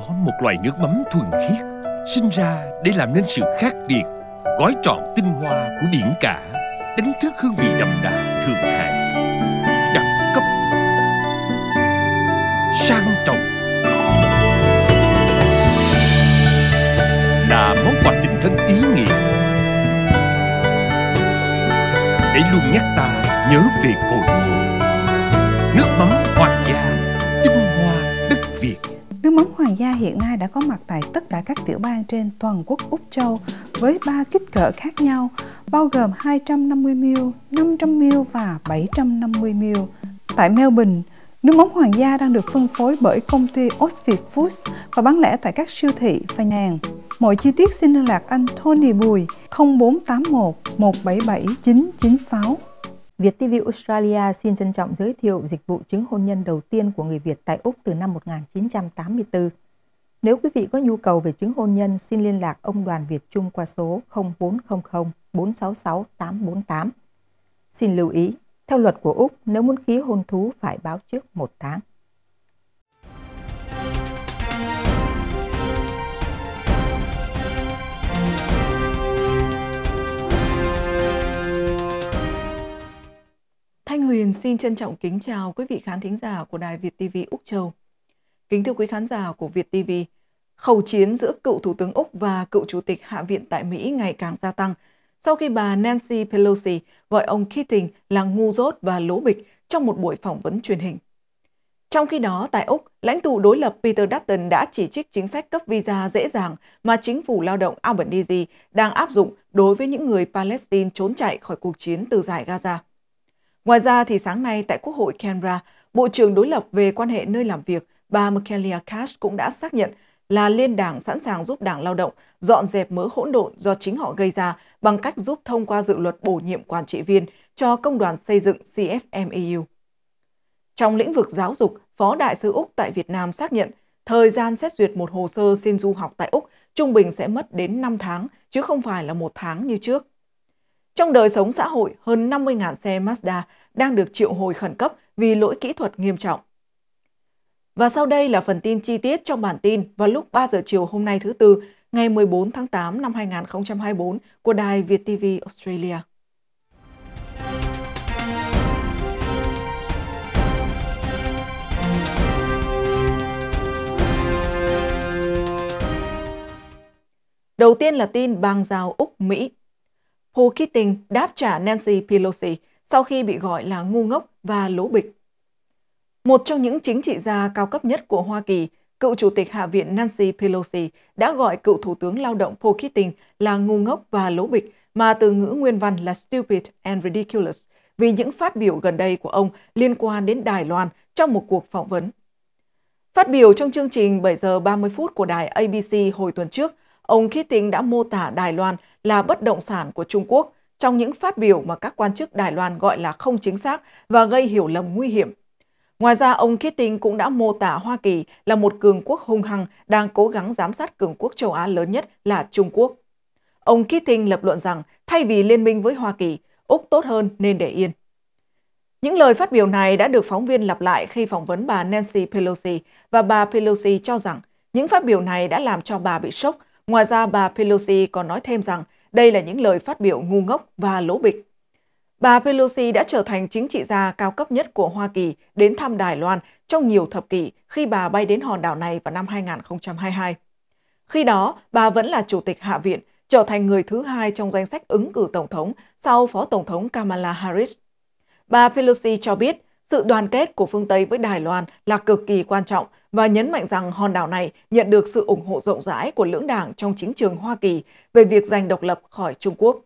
có một loài nước mắm thuần khiết sinh ra để làm nên sự khác biệt gói trọn tinh hoa của biển cả đánh thức hương vị đậm đà thượng hạng đẳng cấp sang trọng là món quà tình thân ý nghĩa để luôn nhắc ta nhớ về cội nguồn nước mắm gia hiện nay đã có mặt tại tất cả các tiểu bang trên toàn quốc Úc Châu với ba kích cỡ khác nhau, bao gồm 250ml, 500ml và 750ml. Tại Melbourne, nước mắm hoàng gia đang được phân phối bởi công ty Oxford Foods và bán lẻ tại các siêu thị và nhà hàng. Mọi chi tiết xin liên lạc anh Tony Bùi 0481 177 996. Việt TV Australia xin trân trọng giới thiệu dịch vụ chứng hôn nhân đầu tiên của người Việt tại Úc từ năm 1984. Nếu quý vị có nhu cầu về chứng hôn nhân, xin liên lạc ông Đoàn Việt Trung qua số 0400 466 848. Xin lưu ý, theo luật của Úc, nếu muốn ký hôn thú phải báo trước một tháng. Thanh Huyền xin trân trọng kính chào quý vị khán thính giả của Đài Việt TV Úc Châu. Kính thưa quý khán giả của Việt TV, khẩu chiến giữa cựu Thủ tướng Úc và cựu Chủ tịch Hạ viện tại Mỹ ngày càng gia tăng sau khi bà Nancy Pelosi gọi ông Keating là ngu dốt và lố bịch trong một buổi phỏng vấn truyền hình. Trong khi đó, tại Úc, lãnh tụ đối lập Peter Dutton đã chỉ trích chính sách cấp visa dễ dàng mà chính phủ lao động Albanese đang áp dụng đối với những người Palestine trốn chạy khỏi cuộc chiến từ giải Gaza. Ngoài ra, thì sáng nay tại Quốc hội Canberra, Bộ trưởng đối lập về quan hệ nơi làm việc bà Michaela Cash cũng đã xác nhận là liên đảng sẵn sàng giúp đảng lao động dọn dẹp mớ hỗn độn do chính họ gây ra bằng cách giúp thông qua dự luật bổ nhiệm quản trị viên cho công đoàn xây dựng CFMEU. Trong lĩnh vực giáo dục, Phó Đại sứ Úc tại Việt Nam xác nhận thời gian xét duyệt một hồ sơ xin du học tại Úc trung bình sẽ mất đến 5 tháng, chứ không phải là một tháng như trước. Trong đời sống xã hội, hơn 50.000 xe Mazda đang được triệu hồi khẩn cấp vì lỗi kỹ thuật nghiêm trọng. Và sau đây là phần tin chi tiết trong bản tin vào lúc 3 giờ chiều hôm nay thứ Tư, ngày 14 tháng 8 năm 2024 của đài Việt TV Australia. Đầu tiên là tin bang giao Úc-Mỹ. Paul Keating đáp trả Nancy Pelosi sau khi bị gọi là ngu ngốc và lố bịch một trong những chính trị gia cao cấp nhất của Hoa Kỳ, cựu chủ tịch Hạ viện Nancy Pelosi đã gọi cựu thủ tướng lao động Paul Keating là ngu ngốc và lố bịch, mà từ ngữ nguyên văn là stupid and ridiculous, vì những phát biểu gần đây của ông liên quan đến Đài Loan trong một cuộc phỏng vấn. Phát biểu trong chương trình 7 giờ 30 phút của đài ABC hồi tuần trước, ông Keating đã mô tả Đài Loan là bất động sản của Trung Quốc trong những phát biểu mà các quan chức Đài Loan gọi là không chính xác và gây hiểu lầm nguy hiểm. Ngoài ra, ông Keating cũng đã mô tả Hoa Kỳ là một cường quốc hung hăng đang cố gắng giám sát cường quốc châu Á lớn nhất là Trung Quốc. Ông Keating lập luận rằng thay vì liên minh với Hoa Kỳ, Úc tốt hơn nên để yên. Những lời phát biểu này đã được phóng viên lặp lại khi phỏng vấn bà Nancy Pelosi và bà Pelosi cho rằng những phát biểu này đã làm cho bà bị sốc. Ngoài ra, bà Pelosi còn nói thêm rằng đây là những lời phát biểu ngu ngốc và lỗ bịch. Bà Pelosi đã trở thành chính trị gia cao cấp nhất của Hoa Kỳ đến thăm Đài Loan trong nhiều thập kỷ khi bà bay đến hòn đảo này vào năm 2022. Khi đó, bà vẫn là chủ tịch Hạ viện, trở thành người thứ hai trong danh sách ứng cử tổng thống sau Phó Tổng thống Kamala Harris. Bà Pelosi cho biết, sự đoàn kết của phương Tây với Đài Loan là cực kỳ quan trọng và nhấn mạnh rằng hòn đảo này nhận được sự ủng hộ rộng rãi của lưỡng đảng trong chính trường Hoa Kỳ về việc giành độc lập khỏi Trung Quốc.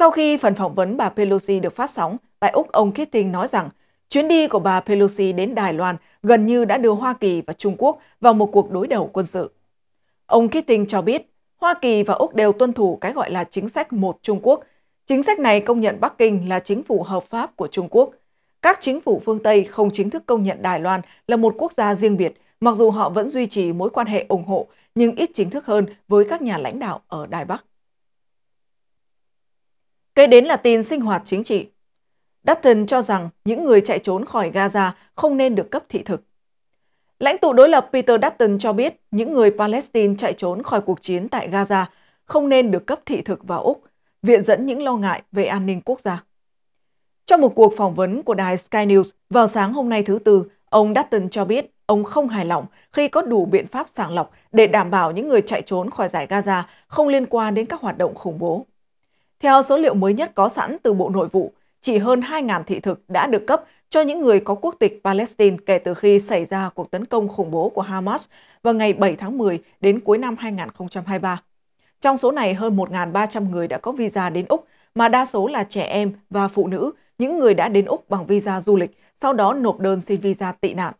Sau khi phần phỏng vấn bà Pelosi được phát sóng, tại Úc ông Keating nói rằng chuyến đi của bà Pelosi đến Đài Loan gần như đã đưa Hoa Kỳ và Trung Quốc vào một cuộc đối đầu quân sự. Ông Keating cho biết, Hoa Kỳ và Úc đều tuân thủ cái gọi là chính sách một Trung Quốc. Chính sách này công nhận Bắc Kinh là chính phủ hợp pháp của Trung Quốc. Các chính phủ phương Tây không chính thức công nhận Đài Loan là một quốc gia riêng biệt, mặc dù họ vẫn duy trì mối quan hệ ủng hộ nhưng ít chính thức hơn với các nhà lãnh đạo ở Đài Bắc. Kế đến là tin sinh hoạt chính trị. Dutton cho rằng những người chạy trốn khỏi Gaza không nên được cấp thị thực. Lãnh tụ đối lập Peter Dutton cho biết những người Palestine chạy trốn khỏi cuộc chiến tại Gaza không nên được cấp thị thực vào Úc, viện dẫn những lo ngại về an ninh quốc gia. Trong một cuộc phỏng vấn của đài Sky News vào sáng hôm nay thứ Tư, ông Dutton cho biết ông không hài lòng khi có đủ biện pháp sàng lọc để đảm bảo những người chạy trốn khỏi giải Gaza không liên quan đến các hoạt động khủng bố. Theo số liệu mới nhất có sẵn từ Bộ Nội vụ, chỉ hơn 2.000 thị thực đã được cấp cho những người có quốc tịch Palestine kể từ khi xảy ra cuộc tấn công khủng bố của Hamas vào ngày 7 tháng 10 đến cuối năm 2023. Trong số này, hơn 1.300 người đã có visa đến Úc, mà đa số là trẻ em và phụ nữ, những người đã đến Úc bằng visa du lịch, sau đó nộp đơn xin visa tị nạn.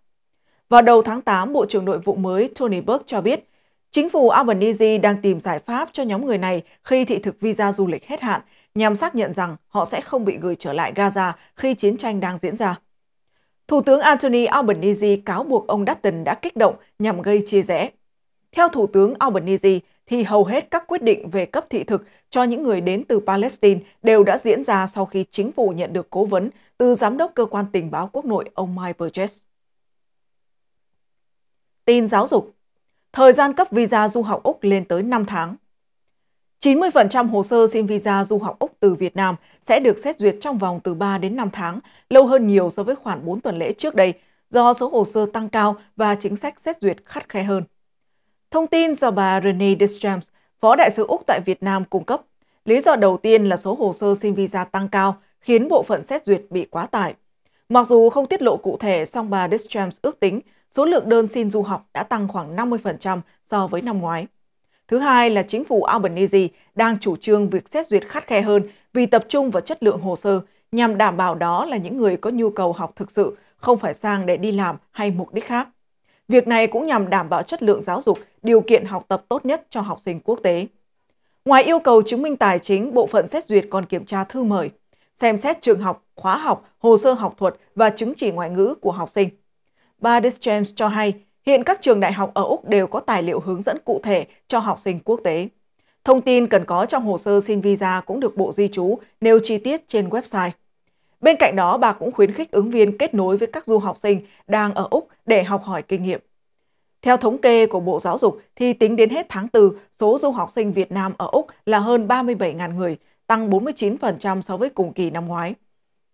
Vào đầu tháng 8, Bộ trưởng Nội vụ mới Tony Burke cho biết Chính phủ Albanese đang tìm giải pháp cho nhóm người này khi thị thực visa du lịch hết hạn, nhằm xác nhận rằng họ sẽ không bị gửi trở lại Gaza khi chiến tranh đang diễn ra. Thủ tướng Anthony Albanese cáo buộc ông Dutton đã kích động nhằm gây chia rẽ. Theo Thủ tướng Albanese, thì hầu hết các quyết định về cấp thị thực cho những người đến từ Palestine đều đã diễn ra sau khi chính phủ nhận được cố vấn từ Giám đốc Cơ quan Tình báo Quốc nội ông Mike Burgess. Tin giáo dục thời gian cấp visa du học Úc lên tới 5 tháng. 90% hồ sơ xin visa du học Úc từ Việt Nam sẽ được xét duyệt trong vòng từ 3 đến 5 tháng, lâu hơn nhiều so với khoảng 4 tuần lễ trước đây, do số hồ sơ tăng cao và chính sách xét duyệt khắt khe hơn. Thông tin do bà Renee Deschamps, Phó Đại sứ Úc tại Việt Nam cung cấp, lý do đầu tiên là số hồ sơ xin visa tăng cao khiến bộ phận xét duyệt bị quá tải. Mặc dù không tiết lộ cụ thể, song bà Deschamps ước tính số lượng đơn xin du học đã tăng khoảng 50% so với năm ngoái. Thứ hai là chính phủ Albanese đang chủ trương việc xét duyệt khắt khe hơn vì tập trung vào chất lượng hồ sơ nhằm đảm bảo đó là những người có nhu cầu học thực sự, không phải sang để đi làm hay mục đích khác. Việc này cũng nhằm đảm bảo chất lượng giáo dục, điều kiện học tập tốt nhất cho học sinh quốc tế. Ngoài yêu cầu chứng minh tài chính, bộ phận xét duyệt còn kiểm tra thư mời, xem xét trường học, khóa học, hồ sơ học thuật và chứng chỉ ngoại ngữ của học sinh. Bades James cho hay hiện các trường đại học ở Úc đều có tài liệu hướng dẫn cụ thể cho học sinh quốc tế. Thông tin cần có trong hồ sơ xin visa cũng được Bộ Di trú nêu chi tiết trên website. Bên cạnh đó, bà cũng khuyến khích ứng viên kết nối với các du học sinh đang ở Úc để học hỏi kinh nghiệm. Theo thống kê của Bộ Giáo dục thì tính đến hết tháng 4, số du học sinh Việt Nam ở Úc là hơn 37.000 người, tăng 49% so với cùng kỳ năm ngoái.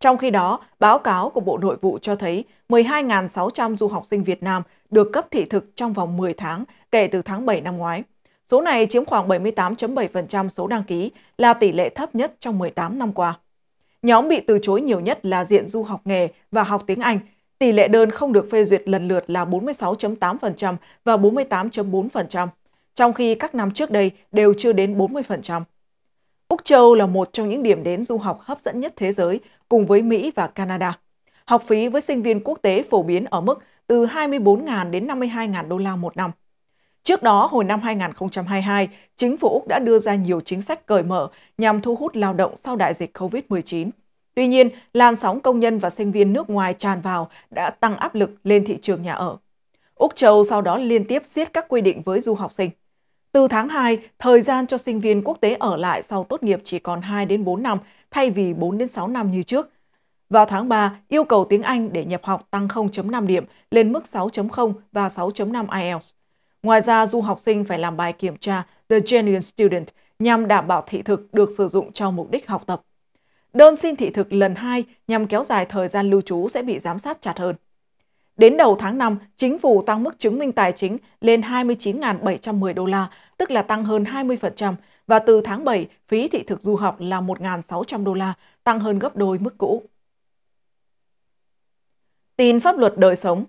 Trong khi đó, báo cáo của Bộ Nội vụ cho thấy 12.600 du học sinh Việt Nam được cấp thị thực trong vòng 10 tháng kể từ tháng 7 năm ngoái. Số này chiếm khoảng 78.7% số đăng ký, là tỷ lệ thấp nhất trong 18 năm qua. Nhóm bị từ chối nhiều nhất là diện du học nghề và học tiếng Anh. Tỷ lệ đơn không được phê duyệt lần lượt là 46.8% và 48.4%, trong khi các năm trước đây đều chưa đến 40%. Úc Châu là một trong những điểm đến du học hấp dẫn nhất thế giới cùng với Mỹ và Canada. Học phí với sinh viên quốc tế phổ biến ở mức từ 24.000 đến 52.000 đô la một năm. Trước đó, hồi năm 2022, chính phủ Úc đã đưa ra nhiều chính sách cởi mở nhằm thu hút lao động sau đại dịch COVID-19. Tuy nhiên, làn sóng công nhân và sinh viên nước ngoài tràn vào đã tăng áp lực lên thị trường nhà ở. Úc Châu sau đó liên tiếp siết các quy định với du học sinh. Từ tháng 2, thời gian cho sinh viên quốc tế ở lại sau tốt nghiệp chỉ còn 2 đến 4 năm thay vì 4 đến 6 năm như trước. Vào tháng 3, yêu cầu tiếng Anh để nhập học tăng 0.5 điểm lên mức 6.0 và 6.5 IELTS. Ngoài ra, du học sinh phải làm bài kiểm tra The Genuine Student nhằm đảm bảo thị thực được sử dụng cho mục đích học tập. Đơn xin thị thực lần 2 nhằm kéo dài thời gian lưu trú sẽ bị giám sát chặt hơn. Đến đầu tháng 5, chính phủ tăng mức chứng minh tài chính lên 29.710 đô la, tức là tăng hơn 20%, và từ tháng 7, phí thị thực du học là 1.600 đô la, tăng hơn gấp đôi mức cũ. Tin pháp luật đời sống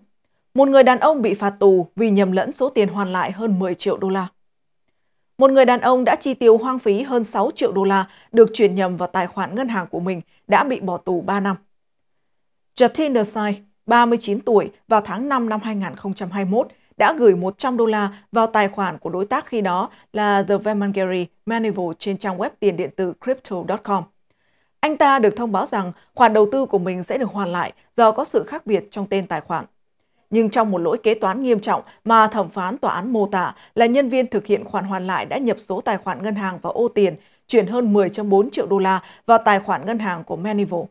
Một người đàn ông bị phạt tù vì nhầm lẫn số tiền hoàn lại hơn 10 triệu đô la. Một người đàn ông đã chi tiêu hoang phí hơn 6 triệu đô la được chuyển nhầm vào tài khoản ngân hàng của mình đã bị bỏ tù 3 năm. Jatin Desai, 39 tuổi, vào tháng 5 năm 2021 đã gửi 100 đô la vào tài khoản của đối tác khi đó là The Vemangeri Manival trên trang web tiền điện tử crypto.com. Anh ta được thông báo rằng khoản đầu tư của mình sẽ được hoàn lại do có sự khác biệt trong tên tài khoản. Nhưng trong một lỗi kế toán nghiêm trọng mà thẩm phán tòa án mô tả là nhân viên thực hiện khoản hoàn lại đã nhập số tài khoản ngân hàng vào ô tiền, chuyển hơn 10.4 triệu đô la vào tài khoản ngân hàng của Manival.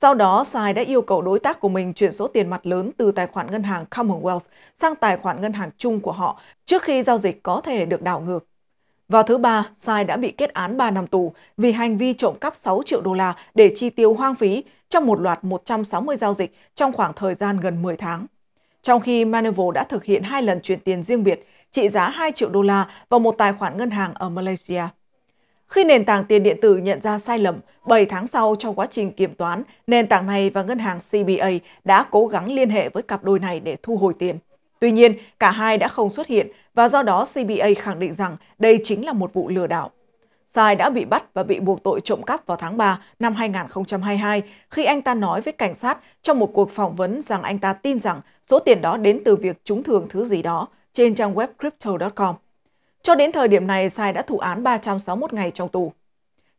Sau đó, Sai đã yêu cầu đối tác của mình chuyển số tiền mặt lớn từ tài khoản ngân hàng Commonwealth sang tài khoản ngân hàng chung của họ trước khi giao dịch có thể được đảo ngược. Vào thứ ba, Sai đã bị kết án 3 năm tù vì hành vi trộm cắp 6 triệu đô la để chi tiêu hoang phí trong một loạt 160 giao dịch trong khoảng thời gian gần 10 tháng. Trong khi Manuvel đã thực hiện hai lần chuyển tiền riêng biệt trị giá 2 triệu đô la vào một tài khoản ngân hàng ở Malaysia. Khi nền tảng tiền điện tử nhận ra sai lầm, 7 tháng sau trong quá trình kiểm toán, nền tảng này và ngân hàng CBA đã cố gắng liên hệ với cặp đôi này để thu hồi tiền. Tuy nhiên, cả hai đã không xuất hiện và do đó CBA khẳng định rằng đây chính là một vụ lừa đảo. Sai đã bị bắt và bị buộc tội trộm cắp vào tháng 3 năm 2022 khi anh ta nói với cảnh sát trong một cuộc phỏng vấn rằng anh ta tin rằng số tiền đó đến từ việc trúng thưởng thứ gì đó trên trang web crypto.com. Cho đến thời điểm này, Sai đã thụ án 361 ngày trong tù.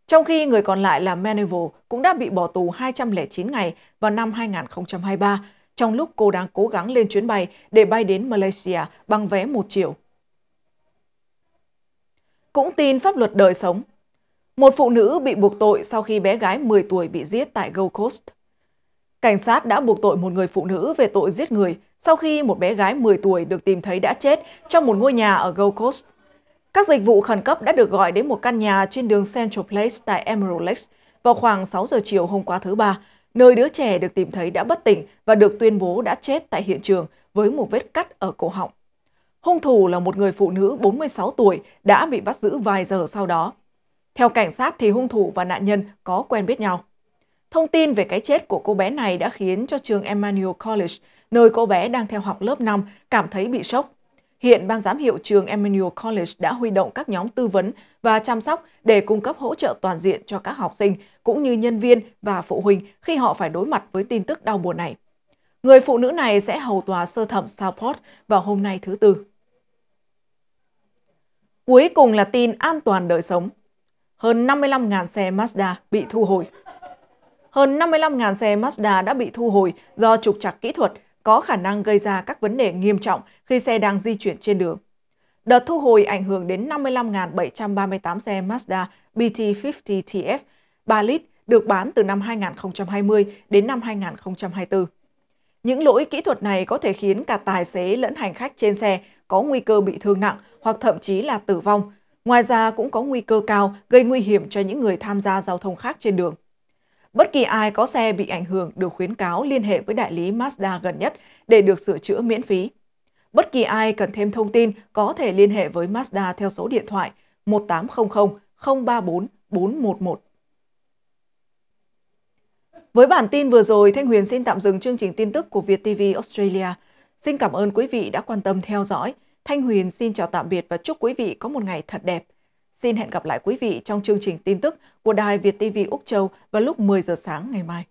Trong khi người còn lại là Manevo cũng đã bị bỏ tù 209 ngày vào năm 2023, trong lúc cô đang cố gắng lên chuyến bay để bay đến Malaysia bằng vé một chiều. Cũng tin pháp luật đời sống. Một phụ nữ bị buộc tội sau khi bé gái 10 tuổi bị giết tại Gold Coast. Cảnh sát đã buộc tội một người phụ nữ về tội giết người sau khi một bé gái 10 tuổi được tìm thấy đã chết trong một ngôi nhà ở Gold Coast – các dịch vụ khẩn cấp đã được gọi đến một căn nhà trên đường Central Place tại Emerald Lakes vào khoảng 6 giờ chiều hôm qua thứ Ba, nơi đứa trẻ được tìm thấy đã bất tỉnh và được tuyên bố đã chết tại hiện trường với một vết cắt ở cổ họng. Hung thủ là một người phụ nữ 46 tuổi đã bị bắt giữ vài giờ sau đó. Theo cảnh sát thì hung thủ và nạn nhân có quen biết nhau. Thông tin về cái chết của cô bé này đã khiến cho trường Emmanuel College, nơi cô bé đang theo học lớp 5, cảm thấy bị sốc. Hiện Ban giám hiệu trường Emmanuel College đã huy động các nhóm tư vấn và chăm sóc để cung cấp hỗ trợ toàn diện cho các học sinh cũng như nhân viên và phụ huynh khi họ phải đối mặt với tin tức đau buồn này. Người phụ nữ này sẽ hầu tòa sơ thẩm Southport vào hôm nay thứ Tư. Cuối cùng là tin an toàn đời sống. Hơn 55.000 xe Mazda bị thu hồi. Hơn 55.000 xe Mazda đã bị thu hồi do trục trặc kỹ thuật có khả năng gây ra các vấn đề nghiêm trọng khi xe đang di chuyển trên đường. Đợt thu hồi ảnh hưởng đến 55.738 xe Mazda BT50 TF 3 lít được bán từ năm 2020 đến năm 2024. Những lỗi kỹ thuật này có thể khiến cả tài xế lẫn hành khách trên xe có nguy cơ bị thương nặng hoặc thậm chí là tử vong. Ngoài ra cũng có nguy cơ cao gây nguy hiểm cho những người tham gia giao thông khác trên đường. Bất kỳ ai có xe bị ảnh hưởng được khuyến cáo liên hệ với đại lý Mazda gần nhất để được sửa chữa miễn phí. Bất kỳ ai cần thêm thông tin có thể liên hệ với Mazda theo số điện thoại 1800 034 411. Với bản tin vừa rồi, Thanh Huyền xin tạm dừng chương trình tin tức của Việt TV Australia. Xin cảm ơn quý vị đã quan tâm theo dõi. Thanh Huyền xin chào tạm biệt và chúc quý vị có một ngày thật đẹp. Xin hẹn gặp lại quý vị trong chương trình tin tức của Đài Việt TV Úc Châu vào lúc 10 giờ sáng ngày mai.